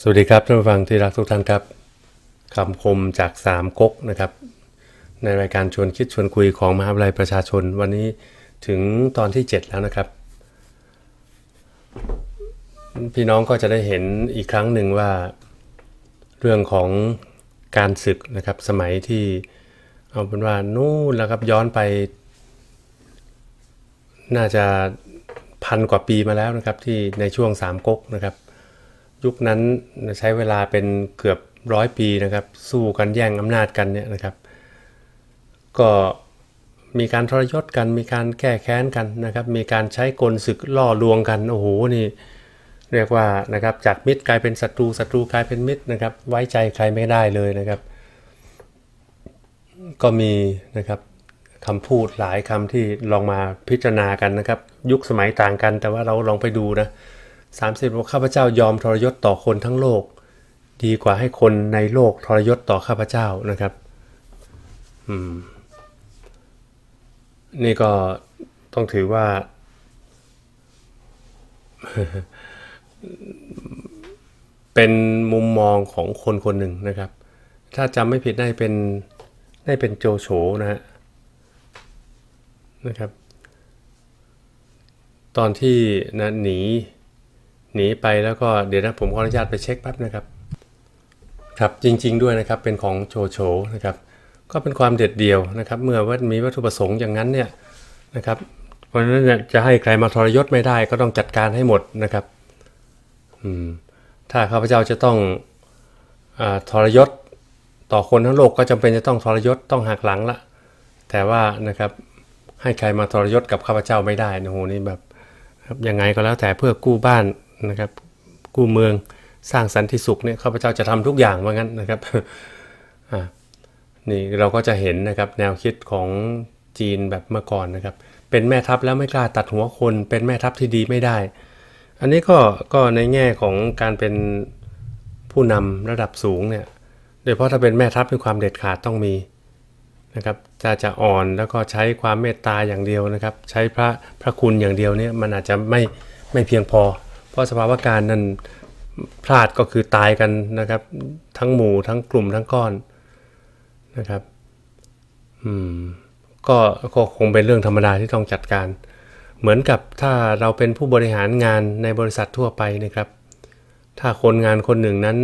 สวัสดีครับท่านผู้ฟังที่รักทุกท่านครับคำคมจากสามก๊กนะครับในรายการชวนคิดชวนคุยของมหาวิทยาลัยประชาชนวันนี้ถึงตอนที่ 7 แล้วนะครับ พี่น้องก็จะได้เห็นอีกครั้งหนึ่งว่าเรื่องของการศึกนะครับ สมัยที่เอาเป็นว่า นู่นแล้วครับย้อนไป น่าจะพันกว่าปีมาแล้วนะครับ ที่ในช่วงสามก๊กนะครับยุคนั้นใช้เวลาเป็นเกือบร้อยปีนะครับสู้กันแย่งอำนาจกันเนี่ยนะครับ ก็มีการทรยศกันมีการแก้แค้นกันนะครับ มีการใช้กลศึกล่อลวงกันโอ้โหนี่ เรียกว่านะครับจากมิตรกลายเป็นศัตรูศัตรูกลายเป็นมิตรนะครับ ไว้ใจใครไม่ได้เลยนะครับ ก็มีนะครับคำพูดหลายคำที่ลองมาพิจารณากันนะครับ ยุคสมัยต่างกัน แต่ว่าเราลองไปดูนะ30บอกข้าพเจ้ายอมทรยศต่อคนทั้งโลก ดีกว่าให้คนในโลกทรยศต่อข้าพเจ้านะครับ อืม นี่ก็ต้องถือว่า เป็นมุมมองของคนคนหนึ่งนะครับ ถ้าจำไม่ผิดได้เป็นได้เป็นโจโฉนะะนะครับ ตอนที่นะหนีหนีไปแล้วก็เดี๋ยวนะผมขออนุญาตไปเช็คแป๊บนะครับครับ จริงๆด้วยนะครับเป็นของโชโฉนะครับก็เป็นความเด็ดเดี่ยวนะครับเมื่อว่ามีวัตถุประสงค์อย่างนั้นเนี่ยนะครับเพราะฉะนั้นจะให้ใครมาทรยศไม่ได้ ก็ต้องจัดการให้หมดนะครับอืมถ้าข้าพเจ้าจะต้องอทรยศต่อคนทั้งโลกก็จำเป็นจะต้องทรยศต้องหักหลังละแต่ว่านะครับให้ใครมาทรยศกับข้าพเจ้าไม่ได้นะโหนี่แบบยังไงก็แล้วแต่เพื่อกู้บ้านนะครับกู้เมืองสร้างสันติสุขเนี่ยข้าพเจ้าจะทำทุกอย่างว่างั้นนะครับนี่เราก็จะเห็นนะครับแนวคิดของจีนแบบเมื่อก่อนนะครับเป็นแม่ทัพแล้วไม่กล้าตัดหัวคน เป็นแม่ทัพที่ดีไม่ได้ อันนี้ก็ก็ในแง่ของการเป็นผู้นำระดับสูงเนี่ยโดยเฉพาะถ้าเป็นแม่ทัพมีความเด็ดขาดต้องมีนะครับจะจะอ่อนแล้วก็ใช้ความเมตตาอย่างเดียวนะครับใช้พระพระคุณอย่างเดียวเนี่ยมันอาจจะไม่ไม่เพียงพอพราะสภาวะการนั้นพลาดก็คือตายกันนะครับ ทั้งหมู่ทั้งกลุ่มทั้งก้อนนะครับอืมก็คงเป็นเรื่องธรรมดาที่ต้องจัดการ เหมือนกับถ้าเราเป็นผู้บริหารงานในบริษัททั่วไปนะครับ ถ้าคนงานคนหนึ่งนั้น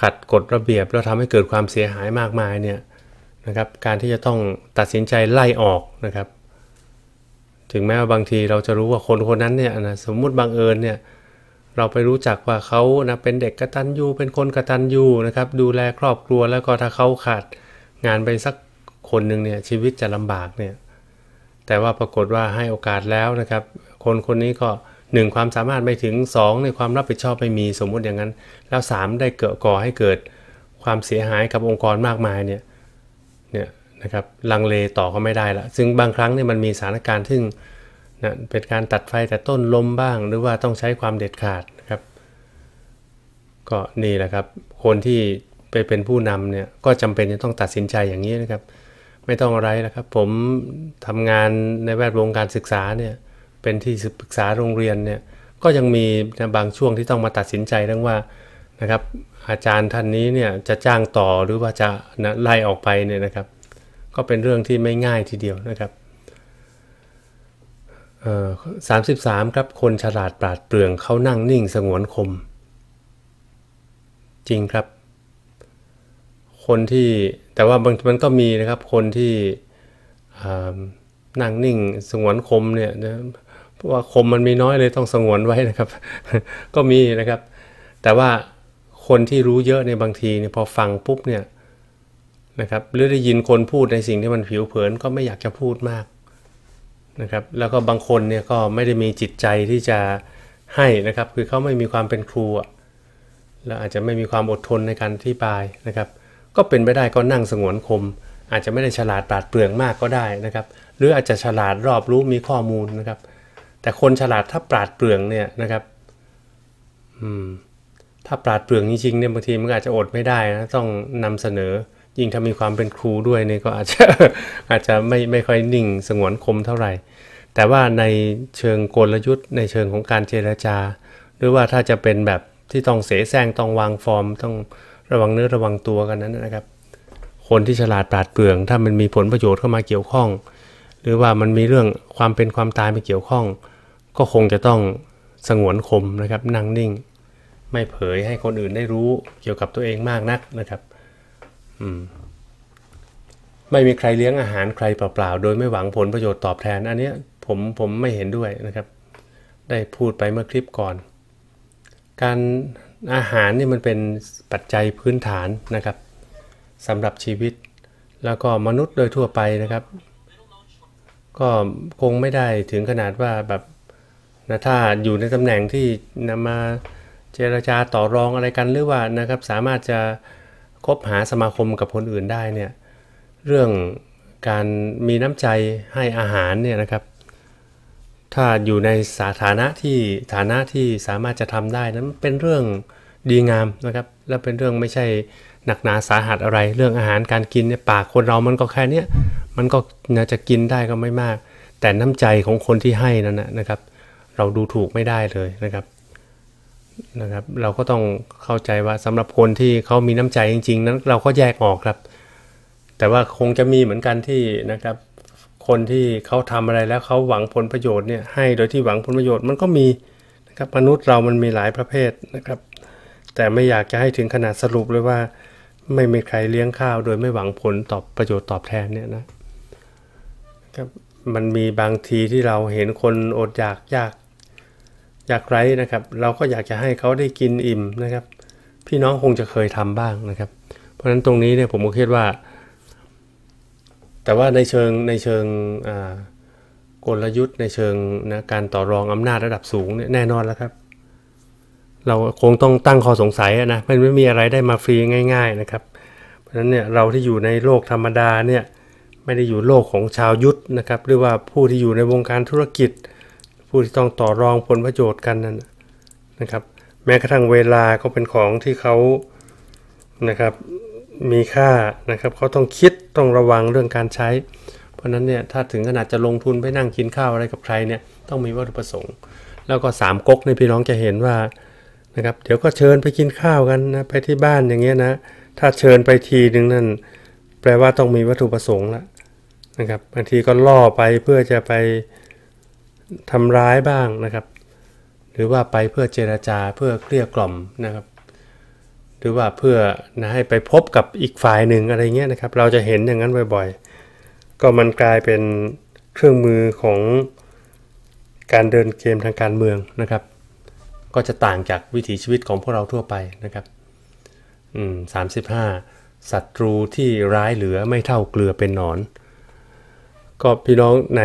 ขัดกฎระเบียบแล้วทำให้เกิดความเสียหายมากมายเนี่ยนะครับ การที่จะต้องตัดสินใจไล่ออกนะครับถึงแม้ว่าบางทีเราจะรู้ว่าคนคนนั้นเนี่ยนะสมมุติบังเอิญเนี่ยเราไปรู้จักว่าเขานะเป็นเด็กกระตันยูเป็นคนกระตันยูนะครับดูแลครอบครัวแล้วก็ถ้าเขาขาดงานไปสักคนหนึ่งเนี่ยชีวิตจะลำบากเนี่ยแต่ว่าปรากฏว่าให้โอกาสแล้วนะครับ คนคนนี้ก็หนึ่งความสามารถไม่ถึง 2 ในความรับผิดชอบไม่มีสมมุติอย่างนั้น แล้ว 3 ได้เกิดก่อให้เกิดความเสียหายกับองค์กรมากมายเนี่ยนะครับลังเลต่อก็ไม่ได้ละ ซึ่งบางครั้งเนี่ยมันมีสถานการณ์ทึ่งนะเป็นการตัดไฟแต่ต้นลมบ้าง หรือว่าต้องใช้ความเด็ดขาดนะครับ ก็นี่แหละครับ คนที่ไปเป็นผู้นำเนี่ย ก็จำเป็นจะต้องตัดสินใจอย่างนี้นะครับ ไม่ต้องอะไรนะครับ ผมทำงานในแวดวงการศึกษาเนี่ย เป็นที่ศึกษาโรงเรียนเนี่ย ก็ยังมีบางช่วงที่ต้องมาตัดสินใจเรื่องว่านะครับ อาจารย์ท่านนี้เนี่ยจะจ้างต่อหรือว่าจะไล่ออกไปเนี่ยนะครับก็เป็นเรื่องที่ไม่ง่ายทีเดียวนะครับสามสิบสามครับ คนฉลาดปราดเปรื่องเขานั่งนิ่งสงวนคม จริงครับ คนที่แต่ว่ามันก็มีนะครับ คนที่นั่งนิ่งสงวนคมเนี่ยเพราะว่าคมมันมีน้อยเลยต้องสงวนไว้นะครับ ก็มีนะครับ แต่ว่าคนที่รู้เยอะในบางทีเนี่ยพอฟังปุ๊บเนี่ยนะครับหรือได้ยินคนพูดในสิ่งที่มันผิวเผินก็ไม่อยากจะพูดมากนะครับแล้วก็บางคนเนี่ยก็ไม่ได้มีจิตใจที่จะให้นะครับ คือเขาไม่มีความเป็นครูแล้วอาจจะไม่มีความอดทนในการที่ปายนะครับ ก็เป็นไปได้ก็นั่งสงวนคม อาจจะไม่ได้ฉลาดปราดเปรื่องมากก็ได้นะครับ หรืออาจจะฉลาดรอบรู้มีข้อมูลนะครับ แต่คนฉลาดถ้าปราดเปรื่องเนี่ยนะครับอืม ถ้าปราดเปรื่องจริงๆเนี่ยบางทีมันอาจจะอดไม่ได้นะต้องนำเสนอยิ่งถ้ามีความเป็นครูด้วยเนี่ยก็อาจจะอาจจะไม่ไม่ค่อยนิ่งสงวนคมเท่าไหร่ แต่ว่าในเชิงกลยุทธ์ในเชิงของการเจรจา หรือว่าถ้าจะเป็นแบบที่ต้องเสแสร้งต้องวางฟอร์ม ต้องระวังเนื้อระวังตัวกันนั้นนะครับ คนที่ฉลาดปราดเปรื่อง ถ้ามันมีผลประโยชน์เข้ามาเกี่ยวข้อง หรือว่ามันมีเรื่องความเป็นความตายมาเกี่ยวข้อง ก็คงจะต้องสงวนคมนะครับนั่งนิ่ง ไม่เผยให้คนอื่นได้รู้เกี่ยวกับตัวเองมากนักนะครับไม่มีใครเลี้ยงอาหารใครเปล่า ๆ โดยไม่หวังผลประโยชน์ตอบแทน อันนี้ผมผมไม่เห็นด้วยนะครับ ได้พูดไปเมื่อคลิปก่อน การอาหารนี่มันเป็นปัจจัยพื้นฐานนะครับสำหรับชีวิต แล้วก็มนุษย์โดยทั่วไปนะครับ ก็คงไม่ได้ถึงขนาดว่าแบบนะถ้าอยู่ในตำแหน่งที่นำมาเจรจาต่อรองอะไรกัน หรือว่านะครับ สามารถจะคบหาสมาคมกับคนอื่นได้เนี่ย เรื่องการมีน้ำใจให้อาหารเนี่ยนะครับ ถ้าอยู่ในสาานะที่ฐานะที่สามารถจะทำได้นั้นเป็นเรื่องดีงามนะครับ และเป็นเรื่องไม่ใช่หนักหนาสาหัสอะไรเรื่องอาหารการกินเนี่ยปากคนเรามันก็แค่เนี้ยมันก็จะกินได้ก็ไม่มาก แต่น้ำใจของคนที่ให้นั้นนะครับ เราดูถูกไม่ได้เลยนะครับนะครับเราก็ต้องเข้าใจว่าสำหรับคนที่เขามีน้ำใจจริงๆนั้นเราก็แยกออกครับ แต่ว่าคงจะมีเหมือนกันที่นะครับคนที่เขาทำอะไรแล้วเขาหวังผลประโยชน์เนี่ยให้ โดยที่หวังผลประโยชน์มันก็มีนะครับมนุษย์เรามันมีหลายประเภทนะครับแต่ไม่อยากจะให้ถึงขนาดสรุปเลยว่าไม่มีใครเลี้ยงข้าว โดยไม่หวังผลตอบประโยชน์ตอบแทนเนี่ยนะครับมันมีบางทีที่เราเห็นคนอดอยากยากยากไร้นะครับเราก็อยากจะให้เขาได้กินอิ่ม นะครับ พี่น้องคงจะเคยทำบ้างนะครับ เพราะฉะนั้นตรงนี้เนี่ยผมก็คิดว่า แต่ว่าในเชิงในเชิงกลยุทธ์ ในเชิงนะการต่อรองอำนาจระดับสูงเนี่ยแน่นอนแล้วครับ เราคงต้องตั้งข้อสงสัยนะมันไม่มีอะไรได้มาฟรีง่ายๆนะครับเพราะฉะนั้นเนี่ยเราที่อยู่ใน โลก ธรรมดาเนี่ยไม่ได้อยู่โลกของชาวยุทธนะครับหรือว่าผู้ที่อยู่ในวงการธุรกิจผู้ที่ต้องต่อรองผลประโยชน์กันนั่นนะครับ แม้กระทั่งเวลาก็เป็นของที่เขานะครับมีค่านะครับเขาต้องคิดต้องระวังเรื่องการใช้ เพราะนั้นเนี่ยถ้าถึงขนาดจะลงทุนไปนั่งกินข้าวอะไรกับใครเนี่ยต้องมีวัตถุประสงค์ แล้วก็สามก๊กในพี่น้องจะเห็นว่านะครับเดี๋ยวก็เชิญไปกินข้าวกันนะ ไปที่บ้านอย่างเงี้ยนะ ถ้าเชิญไปทีหนึ่งนั่นแปลว่าต้องมีวัตถุประสงค์ละนะครับบางทีก็ล่อไปเพื่อจะไปทำร้ายบ้างนะครับ หรือว่าไปเพื่อเจรจาเพื่อเกลี้ยกล่อมนะครับ หรือว่าเพื่อนะให้ไปพบกับอีกฝ่ายหนึ่งอะไรเงี้ยนะครับ เราจะเห็นอย่างนั้นบ่อย ๆ ก็มันกลายเป็นเครื่องมือของการเดินเกมทางการเมืองนะครับ ก็จะต่างจากวิถีชีวิตของพวกเราทั่วไปนะครับอืมสามสิบห้าศัตรูที่ร้ายเหลือไม่เท่าเกลือเป็นหนอน ก็พี่น้องใน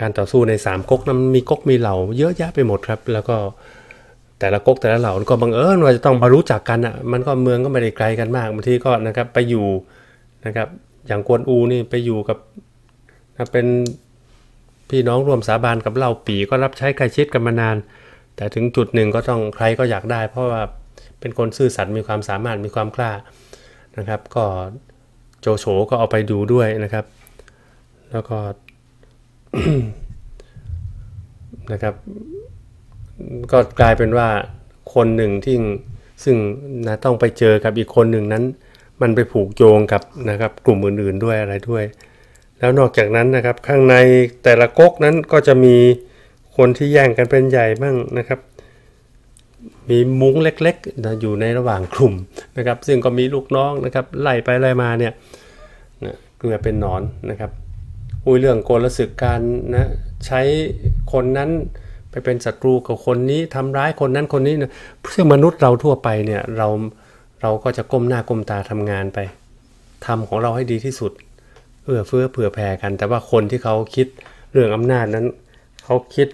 การต่อสู้ใน3ก๊กนั้นมีก๊กมีเหล่าเยอะแยะไปหมดครับ แล้วก็แต่ละก๊กแต่ละเหล่าก็บังเอิญว่าจะต้องมารู้จักกันอ่ะมันก็เมืองก็ไม่ได้ไกลกันมากบางทีก็นะครับไปอยู่นะครับ อย่างกวนอูนี่ไปอยู่กับเป็นพี่น้องรวมสาบานกับเหล่าปีก็รับใช้ใครชิดกันมานาน แต่ถึงจุดหนึ่งก็ต้องใครก็อยากได้ เพราะว่าเป็นคนซื่อสัตย์มีความสามารถมีความกล้านะครับ ก็โจโฉก็เอาไปดูด้วยนะครับ แล้วก็นะครับ ก็กลายเป็นว่า คนหนึ่งที่ซึ่งนะต้องไปเจอกับอีกคนหนึ่งนั้น มันไปผูกโยงกับนะครับ กลุ่มอื่น ๆ ด้วยอะไรด้วย แล้วนอกจากนั้นนะครับ ข้างในแต่ละก๊กนั้นก็จะมีคนที่แย่งกันเป็นใหญ่บ้างนะครับ มีมุ้งเล็กๆนะอยู่ในระหว่างกลุ่มนะครับ ซึ่งก็มีลูกน้องนะครับไล่ไปไล่มาเนี่ยเกลือเป็นหนอนนะครับอุ้ยเรื่องโกลศึกการนะใช้คนนั้นไปเป็นศัตรูกับคนนี้ทำร้ายคนนั้นคนนี้นะพื่อมนุษย์เราทั่วไปเนี่ย เราเราก็จะก้มหน้าก้มตาทำงานไป ทำของเราให้ดีที่สุดเอื้อเฟื้อเผื่อแผ่กัน แต่ว่าคนที่เขาคิดเรื่องอำนาจนั้น เขาคิด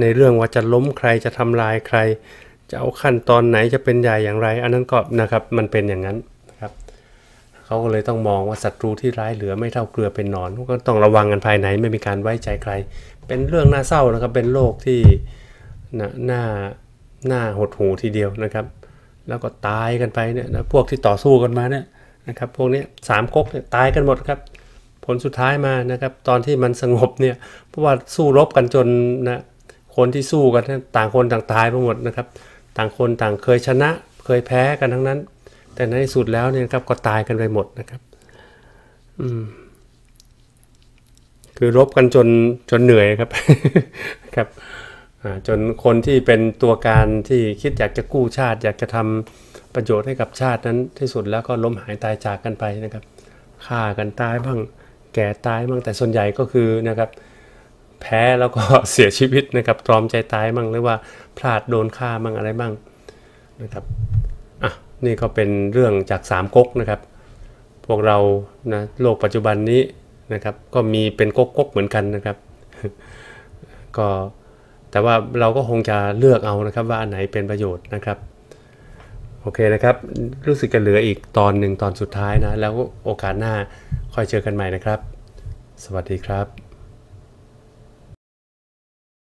ในเรื่องว่าจะล้มใครจะทำลายใคร จะเอาขั้นตอนไหนจะเป็นใหญ่อย่างไร อันนั้นก็นะครับมันเป็นอย่างนั้นเขาก็เลยต้องมองว่าศัตรูที่ร้ายเหลือไม่เท่าเกลือเป็นนอน ก็ต้องระวังกันภายในไม่มีการไว้ใจใคร เป็นเรื่องน่าเศร้านะครับเป็นโรคที่หน้าหน้าหดหูทีเดียวนะครับ แล้วก็ตายกันไปเนี่ยนะพวกที่ต่อสู้กันมาเนี่ยนะครับพวกนี้สามก๊กเนี่ยตายกันหมดครับผลสุดท้ายมานะครับ ตอนที่มันสงบเนี่ยเพราะว่าสู้รบกันจนนะคนที่สู้กัน ต่างคนต่างตายไปหมดนะครับ ต่างคนต่างเคยชนะเคยแพ้กันทั้งนั้นแต่ในสุดแล้วเนี่ยครับก็ตายกันไปหมดนะครับอืมคือรบกันจนจนเหนื่อยครับครับ จนคนที่เป็นตัวการที่คิดอยากจะกู้ชาติ อยากจะทำประโยชน์ให้กับชาตินั้นที่สุดแล้วก็ล้มหายตายจากกันไปนะครับฆ่ากันตายบ้างแก่ตายบ้าง แต่ส่วนใหญ่ก็คือนะครับ แพ้แล้วก็เสียชีวิตนะครับตรอมใจตายบ้างหรือว่า พลาดโดนฆ่าบ้างอะไรบ้างนะครับนี่ก็เป็นเรื่องจากสามก๊กนะครับ พวกเรานะโลกปัจจุบันนี้นะครับ ก็มีเป็นก๊กๆเหมือนกันนะครับ ก็แต่ว่าเราก็คงจะเลือกเอานะครับ ว่าอันไหนเป็นประโยชน์นะครับโอเคนะครับ รู้สึกจะเหลืออีกตอนหนึ่งตอนสุดท้ายนะแล้วโอกาสหน้าค่อยเจอกันใหม่นะครับ สวัสดีครับ